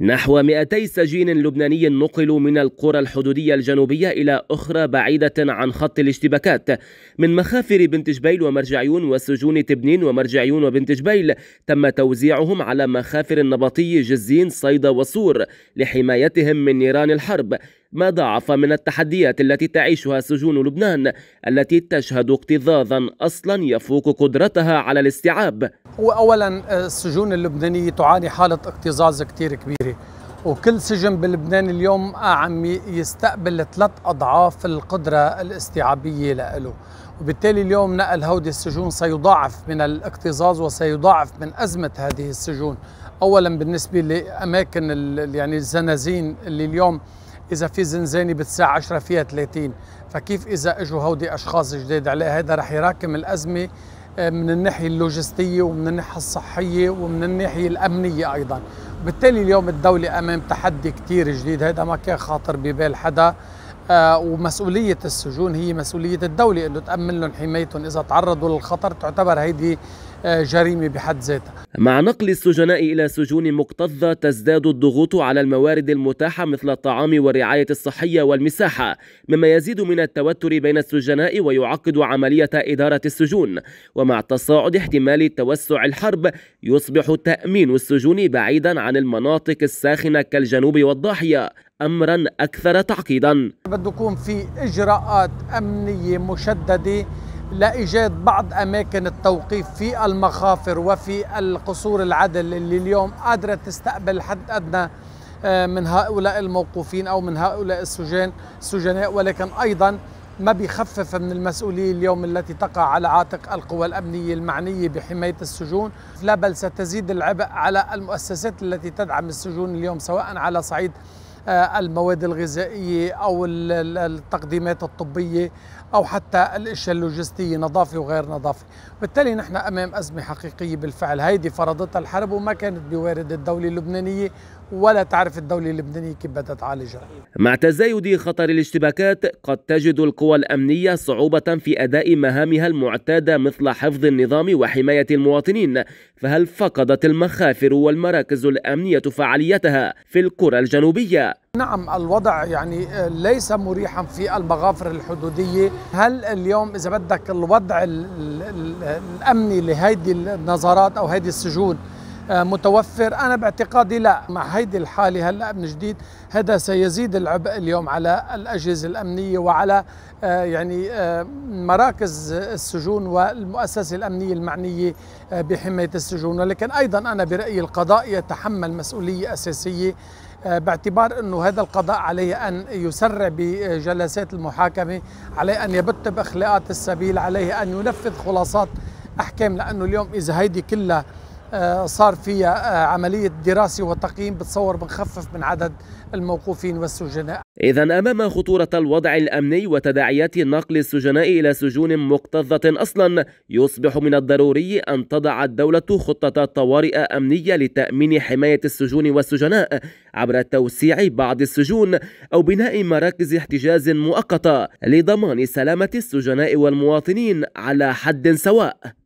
نحو 200 سجين لبناني نقلوا من القرى الحدودية الجنوبية إلى أخرى بعيدة عن خط الاشتباكات من مخافر بنت جبيل ومرجعيون وسجون تبنين ومرجعيون وبنت جبيل تم توزيعهم على مخافر النبطي جزين صيدا وصور لحمايتهم من نيران الحرب ما ضعف من التحديات التي تعيشها سجون لبنان التي تشهد اكتظاظا اصلا يفوق قدرتها على الاستيعاب هو اولا آه، السجون اللبنانيه تعاني حاله اكتظاظ كثير كبيره وكل سجن بلبنان اليوم عم يستقبل ثلاث اضعاف القدره الاستيعابيه له وبالتالي اليوم نقل هودي السجون سيضاعف من الاكتظاظ وسيضاعف من ازمه هذه السجون اولا بالنسبه لاماكن يعني الزنازين اللي اليوم اذا في زنزانه بالساعه 10 فيها 30 فكيف اذا اجوا هودي اشخاص جداد عليه هذا رح يراكم الازمه آه، من الناحيه اللوجستيه ومن الناحيه الصحيه ومن الناحيه الامنيه ايضا بالتالي اليوم الدوله امام تحدي كثير جديد هذا ما كان خاطر ببال حدا آه، ومسؤولية السجون هي مسؤولية الدولة أنه تأمن لهم حمايتهم إذا تعرضوا للخطر تعتبر هيدي جريمه بحد ذاتها. مع نقل السجناء الى سجون مكتظه تزداد الضغوط على الموارد المتاحه مثل الطعام والرعايه الصحيه والمساحه، مما يزيد من التوتر بين السجناء ويعقد عمليه اداره السجون، ومع تصاعد احتمال توسع الحرب يصبح تامين السجون بعيدا عن المناطق الساخنه كالجنوب والضاحيه، امرا اكثر تعقيدا. بده يكون في اجراءات امنيه مشدده لايجاد بعض اماكن التوقيف في المخافر وفي القصور العدل اللي اليوم قادره تستقبل حد ادنى آه، من هؤلاء الموقوفين او من هؤلاء السجان السجناء ولكن ايضا ما بيخفف من المسؤوليه اليوم التي تقع على عاتق القوى الامنيه المعنيه بحمايه السجون لا بل ستزيد العبء على المؤسسات التي تدعم السجون اليوم سواء على صعيد آه، المواد الغذائية أو التقديمات الطبية أو حتى الأشياء اللوجستية نظافة وغير نظافة بالتالي نحن أمام أزمة حقيقية بالفعل هيدي فرضتها الحرب وما كانت بوارد الدولة اللبنانية ولا تعرف الدولة اللبنانية كيف بدها تعالجها مع تزايد خطر الاشتباكات قد تجد القوى الأمنية صعوبة في أداء مهامها المعتادة مثل حفظ النظام وحماية المواطنين فهل فقدت المخافر والمراكز الأمنية فعاليتها في القرى الجنوبية؟ نعم الوضع يعني آه، ليس مريحا في المغافر الحدودية هل اليوم إذا بدك الوضع الأمني لهذه النظارات أو هذه السجون آه، متوفر أنا باعتقادي لا مع هيدي الحالة هلأ من جديد هذا سيزيد العبء اليوم على الأجهزة الأمنية وعلى آه، يعني آه، مراكز السجون والمؤسسة الأمنية المعنية بحماية السجون ولكن أيضا أنا برأيي القضاء يتحمل مسؤولية أساسية باعتبار انه هذا القضاء عليه ان يسرع بجلسات المحاكمه، عليه ان يبت باخلاقات السبيل، عليه ان ينفذ خلاصات احكام لانه اليوم اذا هيدي كلها آه، صار في آه، عملية دراسة وتقييم بتصور بنخفف من عدد الموقوفين والسجناء إذا أمام خطورة الوضع الأمني وتداعيات نقل السجناء إلى سجون مكتظة أصلا يصبح من الضروري أن تضع الدولة خطة طوارئ أمنية لتأمين حماية السجون والسجناء عبر توسيع بعض السجون أو بناء مراكز احتجاز مؤقتة لضمان سلامة السجناء والمواطنين على حد سواء